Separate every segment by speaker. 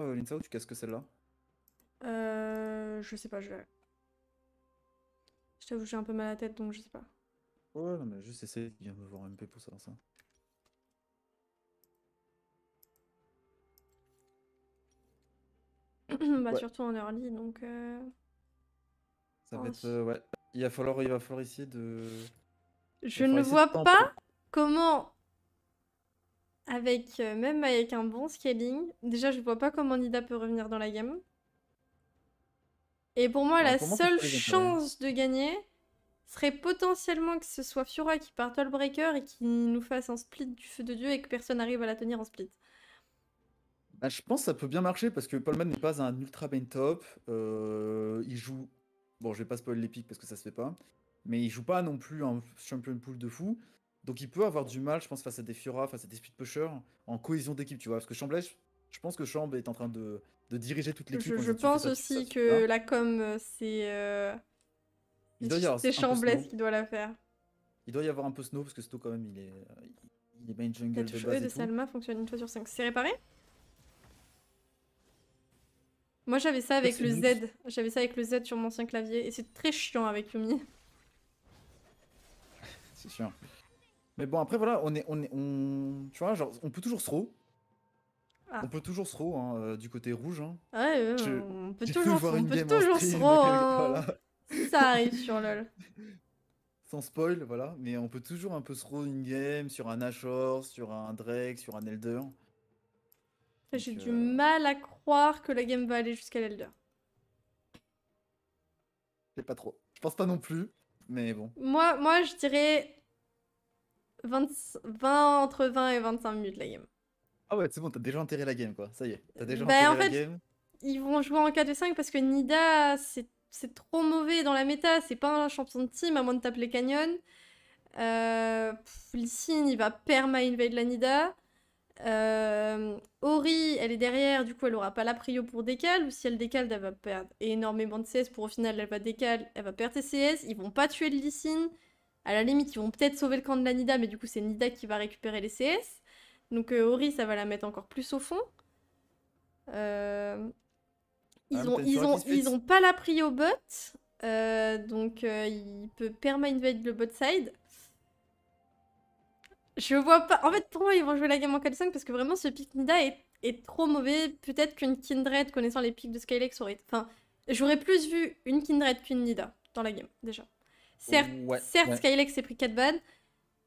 Speaker 1: euh, Linsa, tu casses que celle-là
Speaker 2: Euh. Je sais pas, je. Je t'avoue, j'ai un peu mal à la tête donc je sais pas.
Speaker 1: Ouais, non, mais juste essayer de me voir MP pour savoir ça.
Speaker 2: bah, surtout en early donc. Euh,
Speaker 1: ça va être. Euh, ouais. Il va, falloir, il va falloir essayer de. Je ne vois pas
Speaker 2: comment avec, euh, même avec un bon scaling, déjà je vois pas comment Nida peut revenir dans la game. Et pour moi, la seule chance de gagner serait potentiellement que ce soit Fiora qui part all breaker et qui nous fasse un split du feu de Dieu et que personne arrive à la tenir en split.
Speaker 1: Bah, je pense que ça peut bien marcher parce que Paulman n'est pas un ultra main top. Euh, il joue. Bon, je vais pas spoil l'épique parce que ça se fait pas. Mais il joue pas non plus un champion pool de fou. Donc il peut avoir du mal, je pense, face à des Fiora, face à des Speed Pushers, en cohésion d'équipe, tu vois. Parce que Chamblay, je pense que Chamb est en train de, de diriger toute l'équipe. Je, je pense aussi que
Speaker 2: hein la com, c'est. Euh,
Speaker 1: c'est qui doit la faire. Il doit y avoir un peu Snow, parce que Snow, quand même, il est, il est main jungle. La touche de, de Salma
Speaker 2: fonctionne une fois sur 5. C'est réparé Moi, j'avais ça avec bah, le Z. J'avais ça avec le Z sur mon ancien clavier. Et c'est très chiant avec Yumi.
Speaker 1: c'est chiant. Mais bon, après, voilà, on est. On est on... Tu vois, genre, on peut toujours se ah. On peut toujours se hein, euh, du côté rouge. Hein. Ouais, ouais on peut toujours, on peut toujours se hein.
Speaker 2: Ça arrive sur
Speaker 1: LoL. Sans spoil, voilà. Mais on peut toujours un peu se row une game sur un Ashore, sur un Drake, sur un Elder.
Speaker 2: J'ai du euh, mal à croire que la game va aller jusqu'à l'Elder.
Speaker 1: sais pas trop. Je pense pas non plus, mais bon.
Speaker 2: Moi, moi je dirais 20, entre 20 et 25 minutes la game.
Speaker 1: Ah ouais, c'est bon, t'as déjà enterré la game, quoi. Ça y est, t'as déjà bah, enterré en fait, la game.
Speaker 2: Ils vont jouer en 4v5 parce que Nida, c'est trop mauvais dans la méta. C'est pas un champion de team à moins de taper Canyon. Euh, pff, il va perdre perma invade la Nida. Euh, Ori, elle est derrière, du coup, elle aura pas la prio pour décaler Ou si elle décale, elle va perdre énormément de CS. Pour au final, elle va décale, elle va perdre ses CS. Ils vont pas tuer le à la limite, ils vont peut-être sauver le camp de la Nida, mais du coup, c'est Nida qui va récupérer les CS. Donc euh, Ori, ça va la mettre encore plus au fond. Euh,
Speaker 1: ils, n'ont ah,
Speaker 2: pas la prise au bot. Euh, donc il peut perma-invade le bot side. Je vois pas. En fait, pour moi, ils vont jouer la game en 4-5 parce que vraiment, ce pick Nida est, trop mauvais. Peut-être qu'une Kindred, connaissant les pics de Skylex, aurait. Enfin, j'aurais plus vu une Kindred qu'une Nida dans la game, déjà.
Speaker 1: Certes, Skylake
Speaker 2: s'est pris 4 bonnes,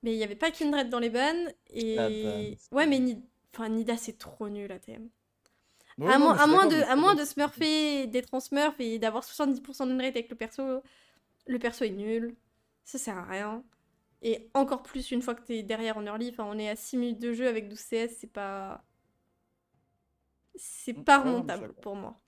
Speaker 2: mais il n'y avait pas Kindred dans les bonnes. Et... ouais, mais enfin, Nida, c'est trop nul, à, TM. à moins de, à moins de smurfer, d'être en smurf et d'avoir 70% de rate avec le perso, le perso est nul. Ça sert à rien. Et encore plus une fois que t'es derrière en early, enfin, on est à 6 minutes de jeu avec 12 CS, c'est pas. C'est mm, pas remontable pour moi.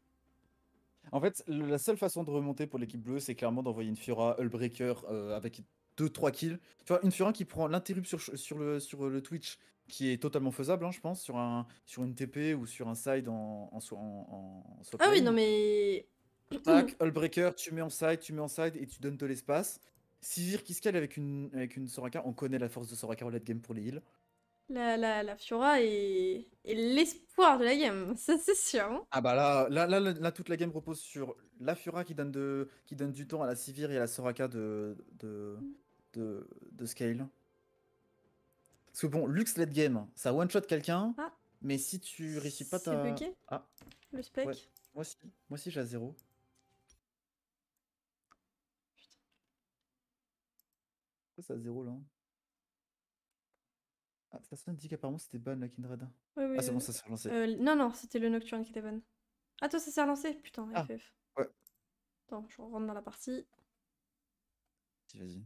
Speaker 1: En fait, la seule façon de remonter pour l'équipe bleue, c'est clairement d'envoyer une Fiora euh, Hullbreaker euh, avec 2-3 kills. une Fiora qui prend l'interrupt sur, le, Twitch, qui est totalement faisable, hein, je pense, sur, une TP ou sur un side en, en, en, Ah oui, non
Speaker 2: mais. Tac,
Speaker 1: Hullbreaker, tu mets en side, tu mets en side et tu donnes de l'espace. Sivir qui scale avec une, avec une Soraka, on connaît la force de Soraka au late Game pour les heals
Speaker 2: la, la, la Fiora est, l'espoir de la game, ça c'est sûr. Hein.
Speaker 1: Ah bah là, là, toute la game repose sur la Fiora qui donne, de, qui donne du temps à la Sivir et à la Soraka de, de, de, Scale. Parce que bon, Lux late game, ça one-shot quelqu'un, ah. mais si tu réussis pas ta... C'est Ah, le spec. moi aussi, moi aussi j'ai à zéro. Pourquoi c'est à zéro là hein. Ah, personne sonne dit qu'apparemment c'était bonne la Kindred. oui, ah, c'est bon, ça s'est relancé.
Speaker 2: Euh, non, non, c'était le Nocturne qui était bonne. Ah, toi, ça s'est relancé Putain, FF. Ah, ouais. Attends, je rentre dans la partie. Vas-y, vas-y.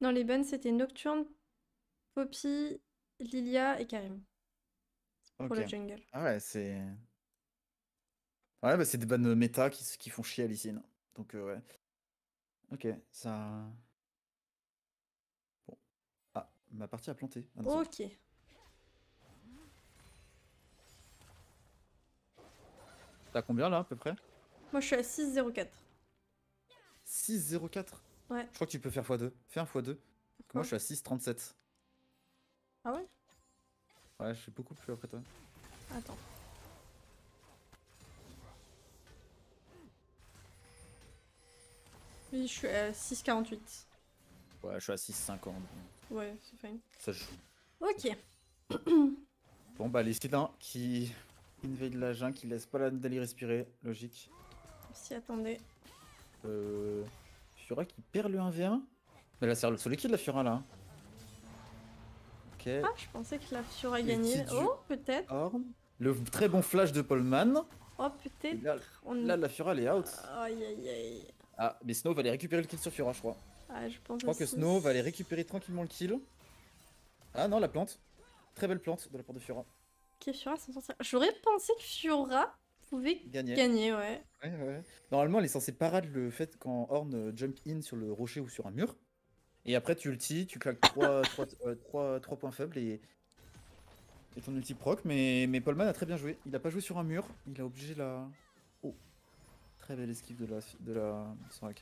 Speaker 2: Non les bonnes c'était Nocturne, Poppy, Lilia et Karim. Pour le jungle.
Speaker 1: Ah ouais, c'est. Ouais, bah c'est des bonnes euh, méta qui, qui font chier à l'issue, Donc, euh, ouais. Ok, ça. Ma partie a planté. ok. T'as combien là à peu près
Speaker 2: Moi je suis à 6,04.
Speaker 1: 6,04 Ouais. Je crois que tu peux faire x2. Fais un x2. Moi je suis à 6,37. Ah ouais Ouais, je suis beaucoup plus après toi.
Speaker 2: Attends. Oui, je suis à 6,48.
Speaker 1: Ouais, je suis à 6-5 6,50. Euh,
Speaker 2: ouais, c'est fine. Ça joue. Ok.
Speaker 1: bon, bah, les citadins qui invade la jungle, qui laisse pas la Dali respirer, logique.
Speaker 2: Si, attendez.
Speaker 1: Euh. Fiora qui perd le 1v1 Mais là, c'est le qui de la Fiora là. Hein. Ok. Ah,
Speaker 2: je pensais que la Fiora gagnait. Oh,
Speaker 1: peut-être. Le très bon flash de Paulman.
Speaker 2: Oh, peut-être. Là, la Fiora elle est out. Aïe aïe
Speaker 1: aïe. Ah, mais Snow va aller récupérer le kill sur Fiora, je crois.
Speaker 2: Ah, je, pense crois que Snow va
Speaker 1: aller récupérer tranquillement le kill. Ah non, la plante. Très belle plante de la porte de Fiora.
Speaker 2: Ok, Fiora s'en J'aurais pensé que Fiora pouvait gagner, ouais.
Speaker 1: Normalement, elle est censée parade le fait quand Horn jump in sur le rocher ou sur un mur. Et après, tu ulti, tu claques 3, euh, points faibles et, ton ulti proc. Mais, mais Paulman a très bien joué. Il n'a pas joué sur un mur, il a obligé la. Oh Très belle esquive de la, de la